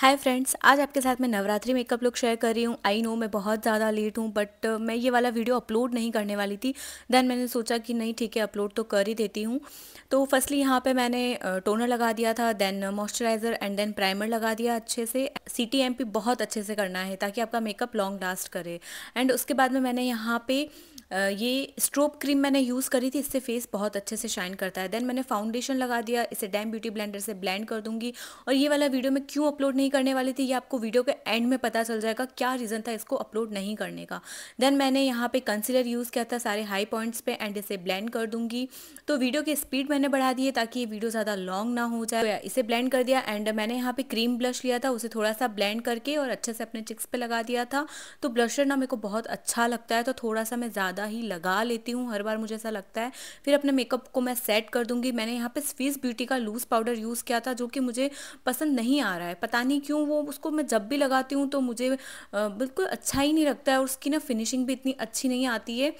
hi friends आज आपके साथ मैं नवरात्रि मेकअप लुक शेयर कर रही हूँ आई नो मैं बहुत ज़्यादा लेट हूँ बट मैं ये वाला वीडियो अपलोड नहीं करने वाली थी देन मैंने सोचा कि नहीं ठीक है अपलोड तो कर ही देती हूँ तो फर्स्टली यहाँ पे मैंने टोनर लगा दिया था then moisturiser and then primer लगा दिया अच्छे से सी टी बहुत अच्छे से करना है ताकि आपका मेकअप लॉन्ग लास्ट करे एंड उसके बाद में मैंने यहाँ पर ये स्ट्रोप क्रीम मैंने यूज़ करी थी इससे फेस बहुत अच्छे से शाइन करता है देन मैंने फाउंडेशन लगा दिया इसे डैम ब्यूटी ब्लेंडर से ब्लेंड कर दूंगी और ये वाला वीडियो मैं क्यों अपलोड नहीं करने वाली थी ये आपको वीडियो के एंड में पता चल जाएगा क्या रीज़न था इसको अपलोड नहीं करने का देन मैंने यहाँ पर कंसिलर यूज़ किया था सारे हाई पॉइंट्स पर एंड इसे ब्लेंड कर दूंगी तो वीडियो की स्पीड मैंने बढ़ा दी है ताकि ये वीडियो ज़्यादा लॉन्ग ना हो जाए तो इसे ब्लेंड कर दिया एंड मैंने यहाँ पर क्रीम ब्लश लिया था उसे थोड़ा सा ब्लेंड करके और अच्छे से अपने चिक्स पर लगा दिया था तो ब्लशर ना मेरे को बहुत अच्छा लगता है तो थोड़ा सा मैं ज़्यादा ज़्यादा ही लगा लेती हूँ हर बार मुझे ऐसा लगता है फिर अपने मेकअप को मैं सेट कर दूंगी मैंने यहाँ पे स्विस ब्यूटी का लूज़ पाउडर यूज़ किया था जो कि मुझे पसंद नहीं आ रहा है पता नहीं क्यों वो उसको मैं जब भी लगाती हूँ तो मुझे बिल्कुल अच्छा ही नहीं लगता है और उसकी ना फिनिशिंग भी इतनी अच्छी नहीं आती है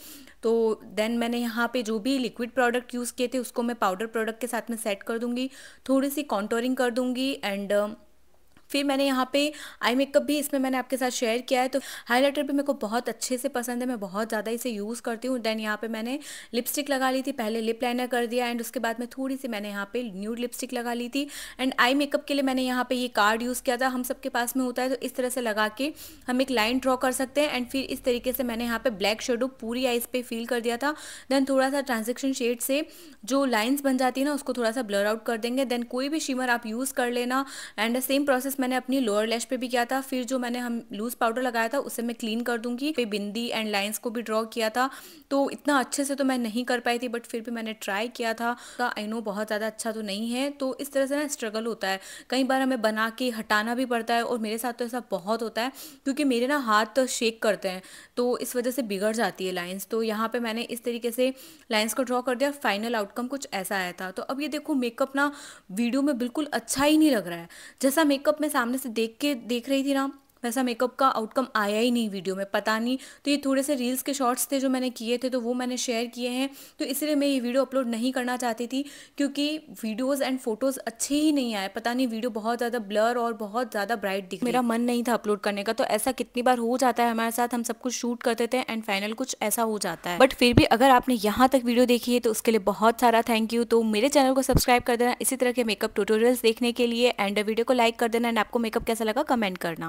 तो देन मैंने यहाँ पे जो भी लिक्विड प्रोडक्ट यूज़ किए थे उसको मैं पाउडर प्रोडक्ट के साथ में सेट कर दूँगी थोड़ी सी कॉन्टोरिंग कर दूँगी एंड फिर मैंने यहाँ पे आई मेकअप भी इसमें मैंने आपके साथ शेयर किया है तो हाईलाइटर भी मेरे को बहुत अच्छे से पसंद है मैं बहुत ज़्यादा इसे यूज़ करती हूँ देन यहाँ पे मैंने लिपस्टिक लगा ली थी पहले लिप लाइनर कर दिया एंड उसके बाद में थोड़ी सी मैंने यहाँ पे न्यूड लिपस्टिक लगा ली थी एंड आई मेकअप के लिए मैंने यहाँ पे ये कार्ड यूज़ किया था हम सबके पास में होता है तो इस तरह से लगा के हम एक लाइन ड्रॉ कर सकते हैं एंड फिर इस तरीके से मैंने यहाँ पे ब्लैक शेडो पूरी आइज पे फील कर दिया था देन थोड़ा सा ट्रांजेक्शन शेड से जो लाइन्स बन जाती है ना उसको थोड़ा सा ब्लर आउट कर देंगे देन कोई भी शिमर आप यूज़ कर लेना एंड सेम प्रोसेस मैंने अपनी लोअर लैश पे भी किया था फिर जो मैंने हम लूज पाउडर लगाया था उसे मैं क्लीन कर दूंगी फिर बिंदी एंड लाइन्स को भी ड्रॉ किया था तो इतना अच्छे से तो मैं नहीं कर पाई थी बट फिर भी मैंने ट्राई किया था आई नो बहुत ज़्यादा अच्छा तो नहीं है तो इस तरह से ना स्ट्रगल होता है कई बार हमें बना के हटाना भी पड़ता है और मेरे साथ तो ऐसा बहुत होता है क्योंकि मेरे ना हाथ तो शेक करते हैं तो इस वजह से बिगड़ जाती है लाइन्स तो यहाँ पर मैंने इस तरीके से लाइन्स को ड्रॉ कर दिया फाइनल आउटकम कुछ ऐसा आया था तो अब ये देखो मेकअप ना वीडियो में बिल्कुल अच्छा ही नहीं लग रहा है जैसा मेकअप में मैं सामने से देख के देख रही थी ना वैसा मेकअप का आउटकम आया ही नहीं वीडियो में पता नहीं तो ये थोड़े से रील्स के शॉर्ट्स थे जो मैंने किए थे तो वो मैंने शेयर किए हैं तो इसलिए मैं ये वीडियो अपलोड नहीं करना चाहती थी क्योंकि वीडियोज़ एंड फोटोज़ अच्छे ही नहीं आए पता नहीं वीडियो बहुत ज़्यादा ब्लर और बहुत ज़्यादा ब्राइट दिख मेरा मन नहीं था अपलोड करने का तो ऐसा कितनी बार हो जाता है हमारे साथ हम सब कुछ शूट करते थे एंड फाइनल कुछ ऐसा हो जाता है बट फिर भी अगर आपने यहाँ तक वीडियो देखी है तो उसके लिए बहुत सारा थैंक यू तो मेरे चैनल को सब्सक्राइब कर देना इसी तरह के मेकअप ट्यूटोरियल्स देखने के लिए एंड वीडियो को लाइक कर देना एंड आपको मेकअप कैसा लगा कमेंट करना